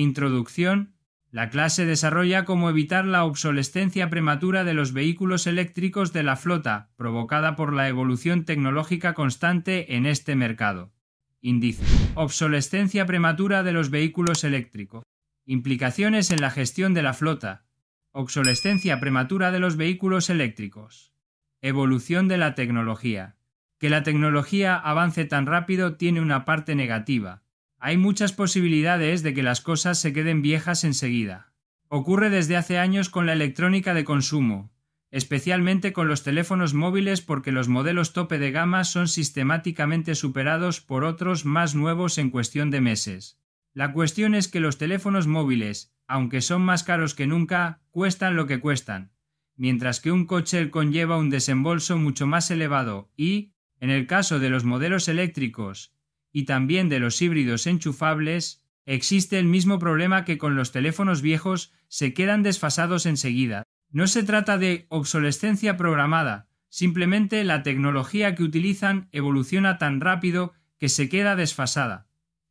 Introducción. La clase desarrolla cómo evitar la obsolescencia prematura de los vehículos eléctricos de la flota, provocada por la evolución tecnológica constante en este mercado. Índice. Obsolescencia prematura de los vehículos eléctricos. Implicaciones en la gestión de la flota. Obsolescencia prematura de los vehículos eléctricos. Evolución de la tecnología. Que la tecnología avance tan rápido tiene una parte negativa, hay muchas posibilidades de que las cosas se queden viejas enseguida. Ocurre desde hace años con la electrónica de consumo, especialmente con los teléfonos móviles porque los modelos tope de gama son sistemáticamente superados por otros más nuevos en cuestión de meses. La cuestión es que los teléfonos móviles, aunque son más caros que nunca, cuestan lo que cuestan, mientras que un coche conlleva un desembolso mucho más elevado y, en el caso de los modelos eléctricos, y también de los híbridos enchufables, existe el mismo problema que con los teléfonos viejos se quedan desfasados enseguida. No se trata de obsolescencia programada, simplemente la tecnología que utilizan evoluciona tan rápido que se queda desfasada.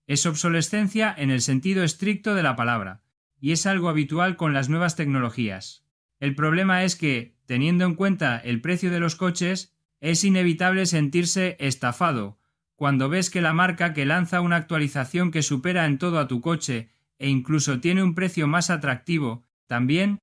Es obsolescencia en el sentido estricto de la palabra, y es algo habitual con las nuevas tecnologías. El problema es que, teniendo en cuenta el precio de los coches, es inevitable sentirse estafado cuando ves que la marca que lanza una actualización que supera en todo a tu coche e incluso tiene un precio más atractivo, también,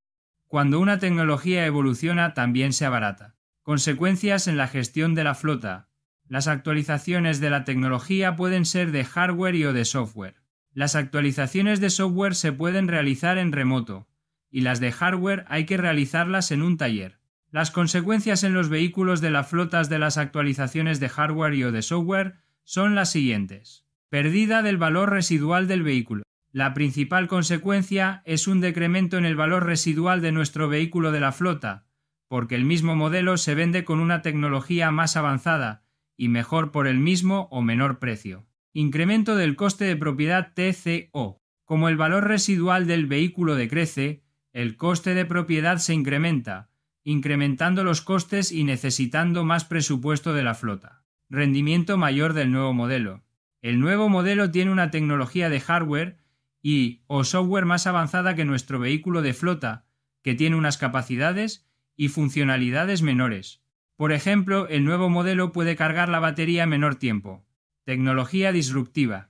cuando una tecnología evoluciona también se abarata. Consecuencias en la gestión de la flota. Las actualizaciones de la tecnología pueden ser de hardware y o de software. Las actualizaciones de software se pueden realizar en remoto, y las de hardware hay que realizarlas en un taller. Las consecuencias en los vehículos de las flotas de las actualizaciones de hardware o de software son las siguientes. Perdida del valor residual del vehículo. La principal consecuencia es un decremento en el valor residual de nuestro vehículo de la flota, porque el mismo modelo se vende con una tecnología más avanzada y mejor por el mismo o menor precio. Incremento del coste de propiedad TCO. Como el valor residual del vehículo decrece, el coste de propiedad se incrementa, incrementando los costes y necesitando más presupuesto de la flota rendimiento mayor del nuevo modelo. El nuevo modelo tiene una tecnología de hardware y o software más avanzada que nuestro vehículo de flota, que tiene unas capacidades y funcionalidades menores. Por ejemplo, el nuevo modelo puede cargar la batería en menor tiempo. Tecnología disruptiva.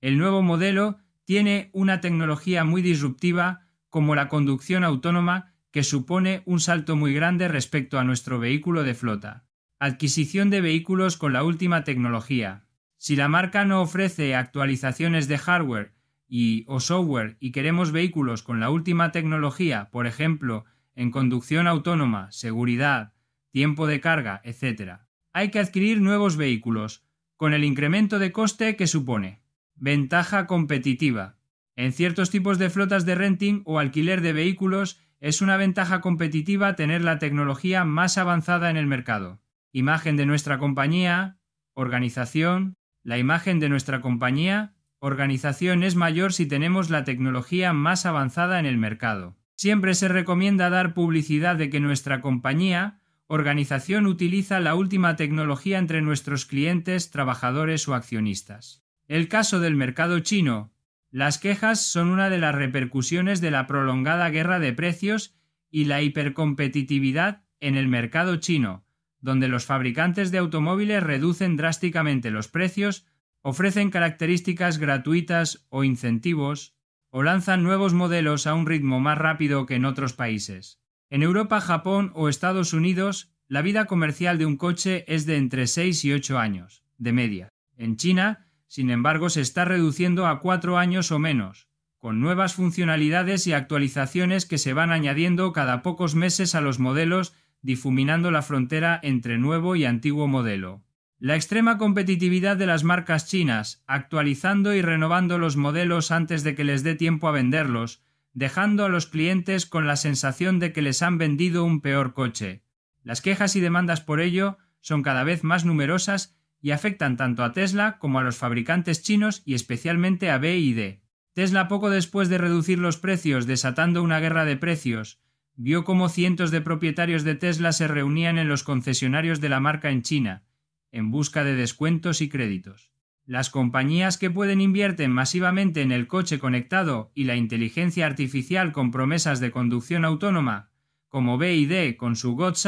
El nuevo modelo tiene una tecnología muy disruptiva como la conducción autónoma que supone un salto muy grande respecto a nuestro vehículo de flota. Adquisición de vehículos con la última tecnología. Si la marca no ofrece actualizaciones de hardware y o software y queremos vehículos con la última tecnología, por ejemplo, en conducción autónoma, seguridad, tiempo de carga, etc., hay que adquirir nuevos vehículos, con el incremento de coste que supone. Ventaja competitiva. En ciertos tipos de flotas de renting o alquiler de vehículos es una ventaja competitiva tener la tecnología más avanzada en el mercado imagen de nuestra compañía, organización, la imagen de nuestra compañía, organización es mayor si tenemos la tecnología más avanzada en el mercado. Siempre se recomienda dar publicidad de que nuestra compañía, organización utiliza la última tecnología entre nuestros clientes, trabajadores o accionistas. El caso del mercado chino. Las quejas son una de las repercusiones de la prolongada guerra de precios y la hipercompetitividad en el mercado chino donde los fabricantes de automóviles reducen drásticamente los precios, ofrecen características gratuitas o incentivos, o lanzan nuevos modelos a un ritmo más rápido que en otros países. En Europa, Japón o Estados Unidos, la vida comercial de un coche es de entre 6 y 8 años, de media. En China, sin embargo, se está reduciendo a 4 años o menos, con nuevas funcionalidades y actualizaciones que se van añadiendo cada pocos meses a los modelos difuminando la frontera entre nuevo y antiguo modelo. La extrema competitividad de las marcas chinas, actualizando y renovando los modelos antes de que les dé tiempo a venderlos, dejando a los clientes con la sensación de que les han vendido un peor coche. Las quejas y demandas por ello son cada vez más numerosas y afectan tanto a Tesla como a los fabricantes chinos y especialmente a BID. Tesla poco después de reducir los precios desatando una guerra de precios vio cómo cientos de propietarios de Tesla se reunían en los concesionarios de la marca en China, en busca de descuentos y créditos. Las compañías que pueden invierten masivamente en el coche conectado y la inteligencia artificial con promesas de conducción autónoma, como BID con su God's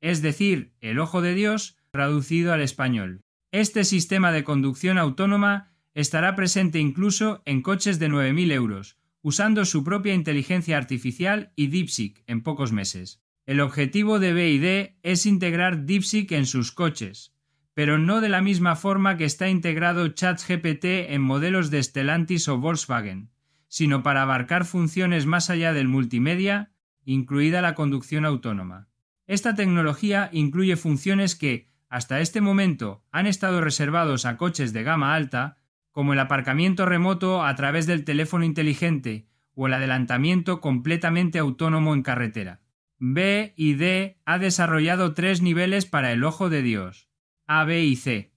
es decir, el ojo de Dios, traducido al español. Este sistema de conducción autónoma estará presente incluso en coches de 9.000 euros, usando su propia inteligencia artificial y DeepSeek en pocos meses. El objetivo de BID es integrar DeepSeek en sus coches, pero no de la misma forma que está integrado ChatGPT en modelos de Stellantis o Volkswagen, sino para abarcar funciones más allá del multimedia, incluida la conducción autónoma. Esta tecnología incluye funciones que, hasta este momento, han estado reservados a coches de gama alta, como el aparcamiento remoto a través del teléfono inteligente o el adelantamiento completamente autónomo en carretera. B y D ha desarrollado tres niveles para el ojo de Dios. A, B y C.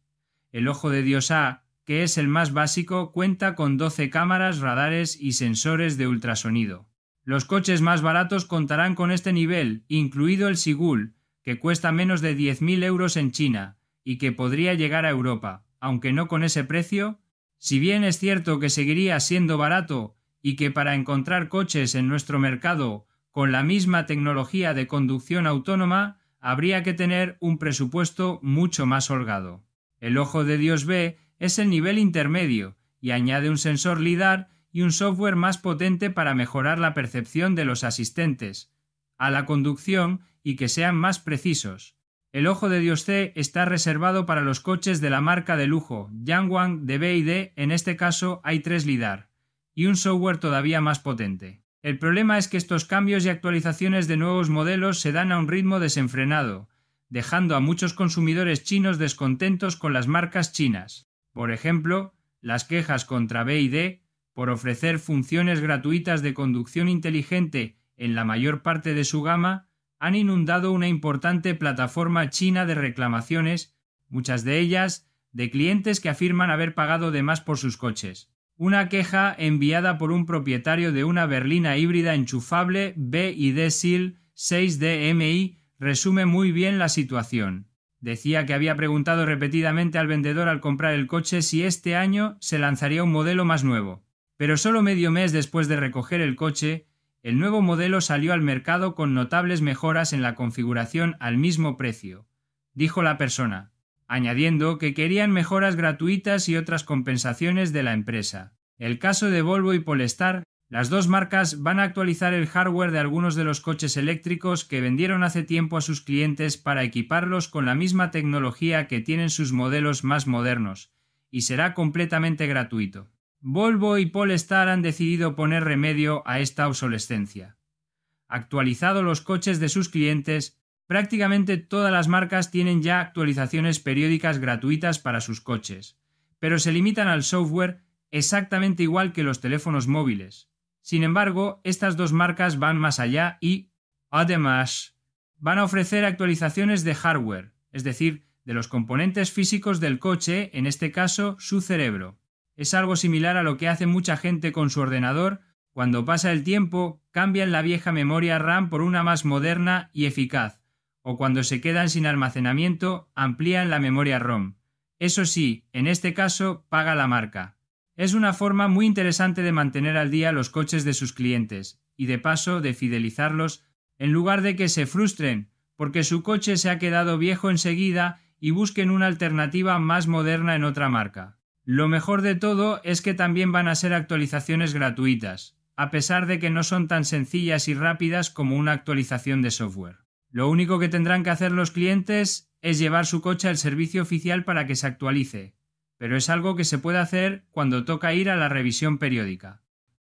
El ojo de Dios A, que es el más básico, cuenta con 12 cámaras, radares y sensores de ultrasonido. Los coches más baratos contarán con este nivel, incluido el Sigul, que cuesta menos de 10.000 euros en China y que podría llegar a Europa, aunque no con ese precio, si bien es cierto que seguiría siendo barato y que para encontrar coches en nuestro mercado con la misma tecnología de conducción autónoma, habría que tener un presupuesto mucho más holgado. El ojo de Dios B es el nivel intermedio y añade un sensor LIDAR y un software más potente para mejorar la percepción de los asistentes a la conducción y que sean más precisos. El ojo de Dios C está reservado para los coches de la marca de lujo Yangwang de B en este caso hay tres LIDAR, y un software todavía más potente. El problema es que estos cambios y actualizaciones de nuevos modelos se dan a un ritmo desenfrenado, dejando a muchos consumidores chinos descontentos con las marcas chinas. Por ejemplo, las quejas contra B por ofrecer funciones gratuitas de conducción inteligente en la mayor parte de su gama han inundado una importante plataforma china de reclamaciones, muchas de ellas de clientes que afirman haber pagado de más por sus coches. Una queja enviada por un propietario de una berlina híbrida enchufable B y 6DMI resume muy bien la situación. Decía que había preguntado repetidamente al vendedor al comprar el coche si este año se lanzaría un modelo más nuevo. Pero solo medio mes después de recoger el coche, el nuevo modelo salió al mercado con notables mejoras en la configuración al mismo precio, dijo la persona, añadiendo que querían mejoras gratuitas y otras compensaciones de la empresa. El caso de Volvo y Polestar, las dos marcas van a actualizar el hardware de algunos de los coches eléctricos que vendieron hace tiempo a sus clientes para equiparlos con la misma tecnología que tienen sus modelos más modernos, y será completamente gratuito. Volvo y Polestar han decidido poner remedio a esta obsolescencia. Actualizado los coches de sus clientes, prácticamente todas las marcas tienen ya actualizaciones periódicas gratuitas para sus coches, pero se limitan al software exactamente igual que los teléfonos móviles. Sin embargo, estas dos marcas van más allá y, además, van a ofrecer actualizaciones de hardware, es decir, de los componentes físicos del coche, en este caso su cerebro. Es algo similar a lo que hace mucha gente con su ordenador cuando pasa el tiempo, cambian la vieja memoria RAM por una más moderna y eficaz, o cuando se quedan sin almacenamiento, amplían la memoria ROM. Eso sí, en este caso, paga la marca. Es una forma muy interesante de mantener al día los coches de sus clientes, y de paso de fidelizarlos, en lugar de que se frustren, porque su coche se ha quedado viejo enseguida y busquen una alternativa más moderna en otra marca. Lo mejor de todo es que también van a ser actualizaciones gratuitas, a pesar de que no son tan sencillas y rápidas como una actualización de software. Lo único que tendrán que hacer los clientes es llevar su coche al servicio oficial para que se actualice, pero es algo que se puede hacer cuando toca ir a la revisión periódica.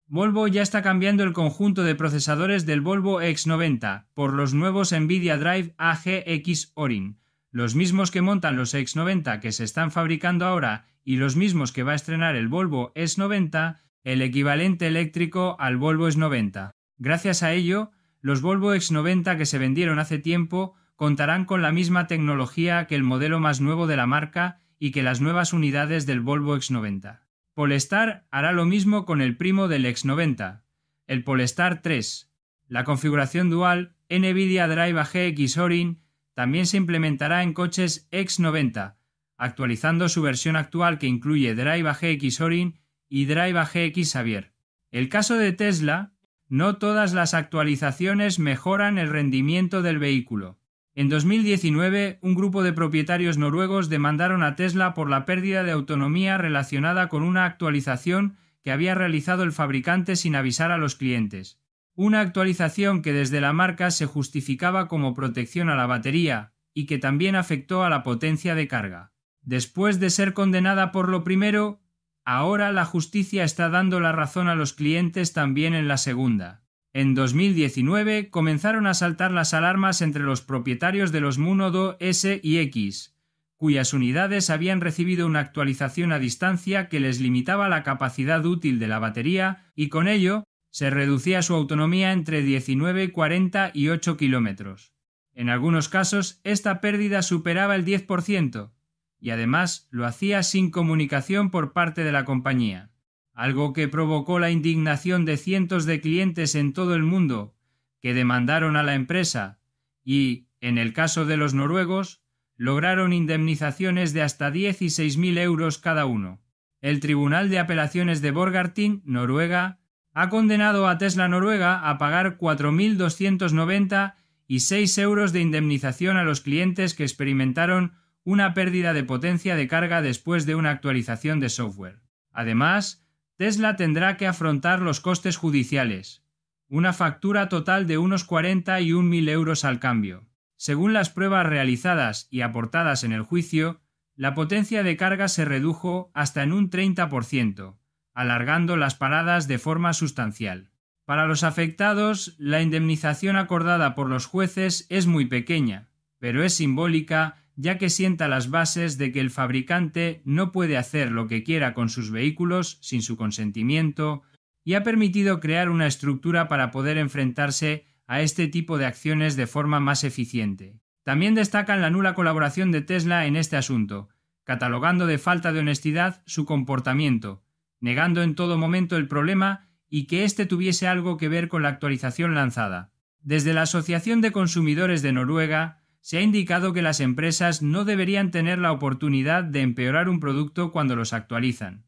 Volvo ya está cambiando el conjunto de procesadores del Volvo X90 por los nuevos Nvidia Drive AGX Orin, los mismos que montan los X90 que se están fabricando ahora y los mismos que va a estrenar el Volvo S90, el equivalente eléctrico al Volvo S90. Gracias a ello, los Volvo X90 que se vendieron hace tiempo contarán con la misma tecnología que el modelo más nuevo de la marca y que las nuevas unidades del Volvo X90. Polestar hará lo mismo con el primo del X90, el Polestar 3. La configuración dual NVIDIA Drive AGX Orin también se implementará en coches X90, actualizando su versión actual que incluye Drive AGX Orin y Drive AGX Xavier. El caso de Tesla, no todas las actualizaciones mejoran el rendimiento del vehículo. En 2019, un grupo de propietarios noruegos demandaron a Tesla por la pérdida de autonomía relacionada con una actualización que había realizado el fabricante sin avisar a los clientes. Una actualización que desde la marca se justificaba como protección a la batería y que también afectó a la potencia de carga. Después de ser condenada por lo primero, ahora la justicia está dando la razón a los clientes también en la segunda. En 2019 comenzaron a saltar las alarmas entre los propietarios de los Munodo S y X, cuyas unidades habían recibido una actualización a distancia que les limitaba la capacidad útil de la batería y con ello se reducía su autonomía entre 19, cuarenta y ocho kilómetros. En algunos casos, esta pérdida superaba el 10%, y además lo hacía sin comunicación por parte de la compañía, algo que provocó la indignación de cientos de clientes en todo el mundo, que demandaron a la empresa, y, en el caso de los noruegos, lograron indemnizaciones de hasta 16.000 euros cada uno. El Tribunal de Apelaciones de Borgarting, Noruega, ha condenado a Tesla Noruega a pagar 4.290 y 6 euros de indemnización a los clientes que experimentaron una pérdida de potencia de carga después de una actualización de software. Además, Tesla tendrá que afrontar los costes judiciales, una factura total de unos y 41.000 euros al cambio. Según las pruebas realizadas y aportadas en el juicio, la potencia de carga se redujo hasta en un 30%, alargando las paradas de forma sustancial. Para los afectados, la indemnización acordada por los jueces es muy pequeña, pero es simbólica ya que sienta las bases de que el fabricante no puede hacer lo que quiera con sus vehículos sin su consentimiento y ha permitido crear una estructura para poder enfrentarse a este tipo de acciones de forma más eficiente. También destacan la nula colaboración de Tesla en este asunto, catalogando de falta de honestidad su comportamiento, negando en todo momento el problema y que éste tuviese algo que ver con la actualización lanzada. Desde la Asociación de Consumidores de Noruega se ha indicado que las empresas no deberían tener la oportunidad de empeorar un producto cuando los actualizan.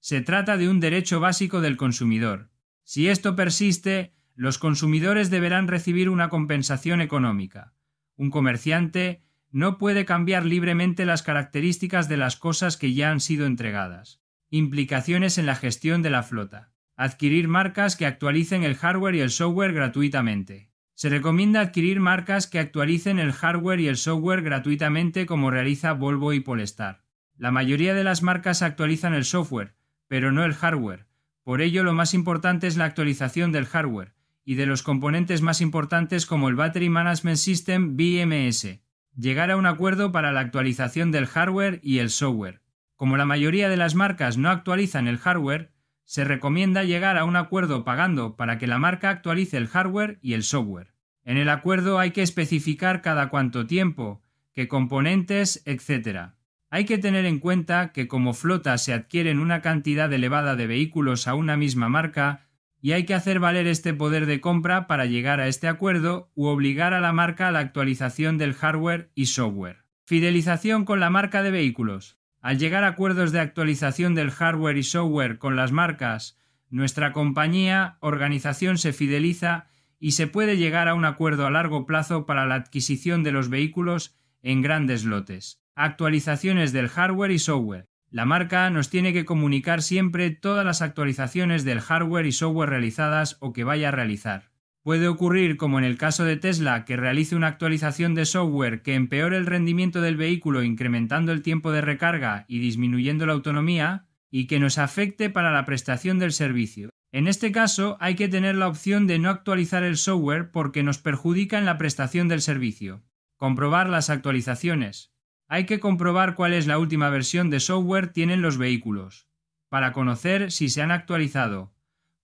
Se trata de un derecho básico del consumidor. Si esto persiste, los consumidores deberán recibir una compensación económica. Un comerciante no puede cambiar libremente las características de las cosas que ya han sido entregadas. Implicaciones en la gestión de la flota. Adquirir marcas que actualicen el hardware y el software gratuitamente. Se recomienda adquirir marcas que actualicen el hardware y el software gratuitamente como realiza Volvo y Polestar. La mayoría de las marcas actualizan el software, pero no el hardware. Por ello lo más importante es la actualización del hardware y de los componentes más importantes como el Battery Management System BMS. Llegar a un acuerdo para la actualización del hardware y el software. Como la mayoría de las marcas no actualizan el hardware, se recomienda llegar a un acuerdo pagando para que la marca actualice el hardware y el software. En el acuerdo hay que especificar cada cuánto tiempo, qué componentes, etc. Hay que tener en cuenta que como flota se adquieren una cantidad elevada de vehículos a una misma marca, y hay que hacer valer este poder de compra para llegar a este acuerdo u obligar a la marca a la actualización del hardware y software. Fidelización con la marca de vehículos. Al llegar a acuerdos de actualización del hardware y software con las marcas, nuestra compañía, organización se fideliza y se puede llegar a un acuerdo a largo plazo para la adquisición de los vehículos en grandes lotes. Actualizaciones del hardware y software. La marca nos tiene que comunicar siempre todas las actualizaciones del hardware y software realizadas o que vaya a realizar. Puede ocurrir, como en el caso de Tesla, que realice una actualización de software que empeore el rendimiento del vehículo incrementando el tiempo de recarga y disminuyendo la autonomía, y que nos afecte para la prestación del servicio. En este caso, hay que tener la opción de no actualizar el software porque nos perjudica en la prestación del servicio. Comprobar las actualizaciones. Hay que comprobar cuál es la última versión de software tienen los vehículos, para conocer si se han actualizado,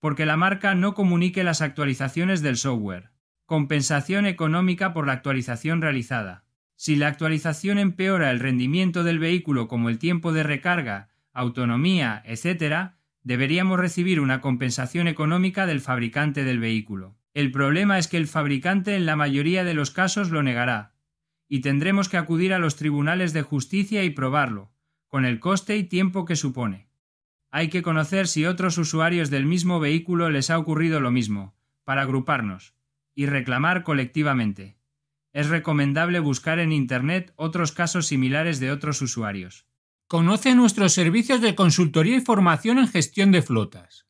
porque la marca no comunique las actualizaciones del software. Compensación económica por la actualización realizada. Si la actualización empeora el rendimiento del vehículo como el tiempo de recarga, autonomía, etc., deberíamos recibir una compensación económica del fabricante del vehículo. El problema es que el fabricante en la mayoría de los casos lo negará, y tendremos que acudir a los tribunales de justicia y probarlo, con el coste y tiempo que supone. Hay que conocer si otros usuarios del mismo vehículo les ha ocurrido lo mismo, para agruparnos y reclamar colectivamente. Es recomendable buscar en Internet otros casos similares de otros usuarios. Conoce nuestros servicios de consultoría y formación en gestión de flotas.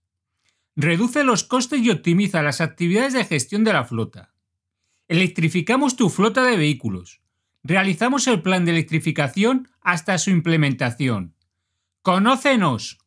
Reduce los costes y optimiza las actividades de gestión de la flota. Electrificamos tu flota de vehículos. Realizamos el plan de electrificación hasta su implementación. ¡Conócenos!